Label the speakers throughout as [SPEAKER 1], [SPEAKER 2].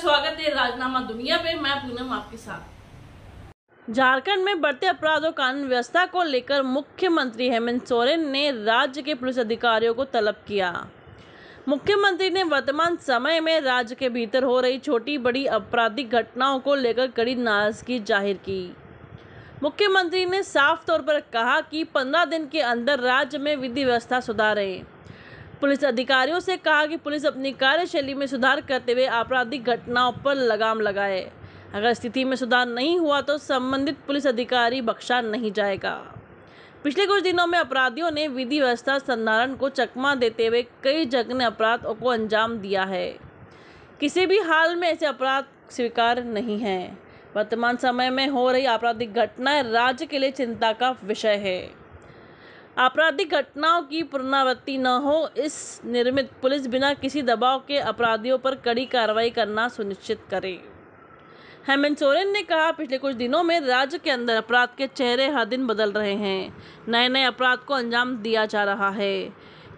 [SPEAKER 1] स्वागत है राजनामा दुनिया पे मैं पूनम आपके साथ झारखंड में बढ़ते अपराधों कानून व्यवस्था को लेकर मुख्यमंत्री हेमंत सोरेन ने राज्य के पुलिस अधिकारियों को तलब किया मुख्यमंत्री ने वर्तमान समय में राज्य के भीतर हो रही छोटी बड़ी आपराधिक घटनाओं को लेकर कड़ी नाराजगी जाहिर की मुख्यमंत्री ने साफ तौर पर कहा कि पंद्रह दिन के अंदर राज्य में विधि व्यवस्था सुधारें पुलिस अधिकारियों से कहा कि पुलिस अपनी कार्यशैली में सुधार करते हुए आपराधिक घटनाओं पर लगाम लगाए अगर स्थिति में सुधार नहीं हुआ तो संबंधित पुलिस अधिकारी बख्शा नहीं जाएगा पिछले कुछ दिनों में अपराधियों ने विधि व्यवस्था संधारण को चकमा देते हुए कई जघन्य अपराधों को अंजाम दिया है किसी भी हाल में ऐसे अपराध स्वीकार नहीं हैं वर्तमान समय में हो रही आपराधिक घटनाएं राज्य के लिए चिंता का विषय है आपराधिक घटनाओं की पुनरावृत्ति न हो इस निर्मित पुलिस बिना किसी दबाव के अपराधियों पर कड़ी कार्रवाई करना सुनिश्चित करे हेमंत सोरेन ने कहा पिछले कुछ दिनों में राज्य के अंदर अपराध के चेहरे हर दिन बदल रहे हैं नए नए अपराध को अंजाम दिया जा रहा है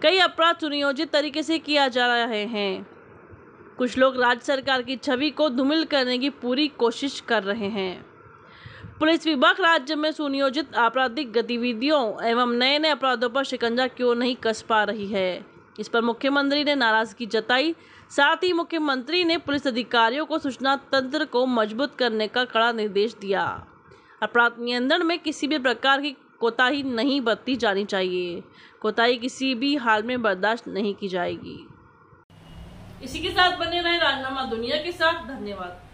[SPEAKER 1] कई अपराध सुनियोजित तरीके से किया जा रहे हैं कुछ लोग राज्य सरकार की छवि को धूमिल करने की पूरी कोशिश कर रहे हैं पुलिस विभाग राज्य में सुनियोजित आपराधिक गतिविधियों एवं नए नए अपराधों पर शिकंजा क्यों नहीं कस पा रही है इस पर मुख्यमंत्री ने नाराजगी जताई साथ ही मुख्यमंत्री ने पुलिस अधिकारियों को सूचना तंत्र को मजबूत करने का कड़ा निर्देश दिया अपराध नियंत्रण में किसी भी प्रकार की कोताही नहीं बरती जानी चाहिए कोताही किसी भी हाल में बर्दाश्त नहीं की जाएगी इसी के साथ बने रहे राजनामा दुनिया के साथ धन्यवाद